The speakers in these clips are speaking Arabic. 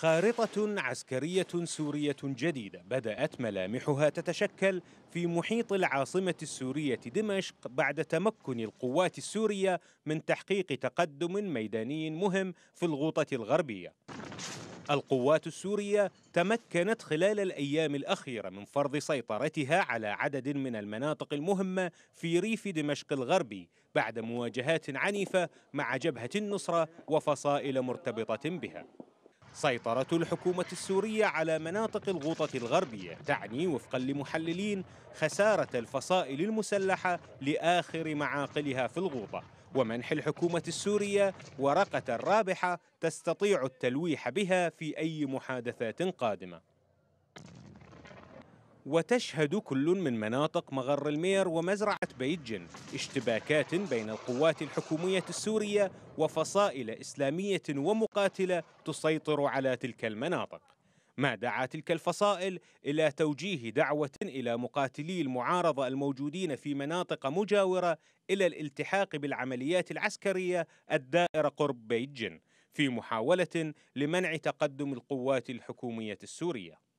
خارطة عسكرية سورية جديدة بدأت ملامحها تتشكل في محيط العاصمة السورية دمشق بعد تمكن القوات السورية من تحقيق تقدم ميداني مهم في الغوطة الغربية. القوات السورية تمكنت خلال الأيام الأخيرة من فرض سيطرتها على عدد من المناطق المهمة في ريف دمشق الغربي بعد مواجهات عنيفة مع جبهة النصرة وفصائل مرتبطة بها. سيطرة الحكومة السورية على مناطق الغوطة الغربية تعني وفقا لمحللين خسارة الفصائل المسلحة لآخر معاقلها في الغوطة ومنح الحكومة السورية ورقة رابحة تستطيع التلويح بها في أي محادثات قادمة وتشهد كل من مناطق مغر المير ومزرعة بيجن اشتباكات بين القوات الحكومية السورية وفصائل إسلامية ومقاتلة تسيطر على تلك المناطق ما دعا تلك الفصائل إلى توجيه دعوة إلى مقاتلي المعارضة الموجودين في مناطق مجاورة إلى الالتحاق بالعمليات العسكرية الدائرة قرب بيجن في محاولة لمنع تقدم القوات الحكومية السورية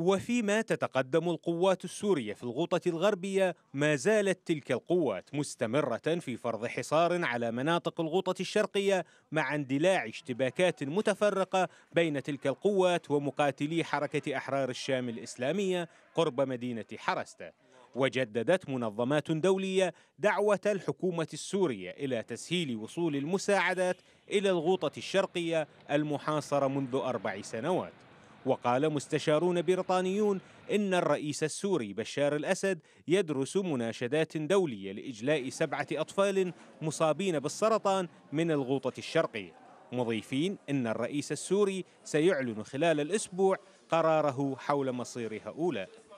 وفيما تتقدم القوات السورية في الغوطة الغربية ما زالت تلك القوات مستمرة في فرض حصار على مناطق الغوطة الشرقية مع اندلاع اشتباكات متفرقة بين تلك القوات ومقاتلي حركة أحرار الشام الإسلامية قرب مدينة حرستة وجددت منظمات دولية دعوة الحكومة السورية إلى تسهيل وصول المساعدات إلى الغوطة الشرقية المحاصرة منذ أربع سنوات وقال مستشارون بريطانيون إن الرئيس السوري بشار الأسد يدرس مناشدات دولية لإجلاء سبعة أطفال مصابين بالسرطان من الغوطة الشرقية مضيفين إن الرئيس السوري سيعلن خلال الأسبوع قراره حول مصير هؤلاء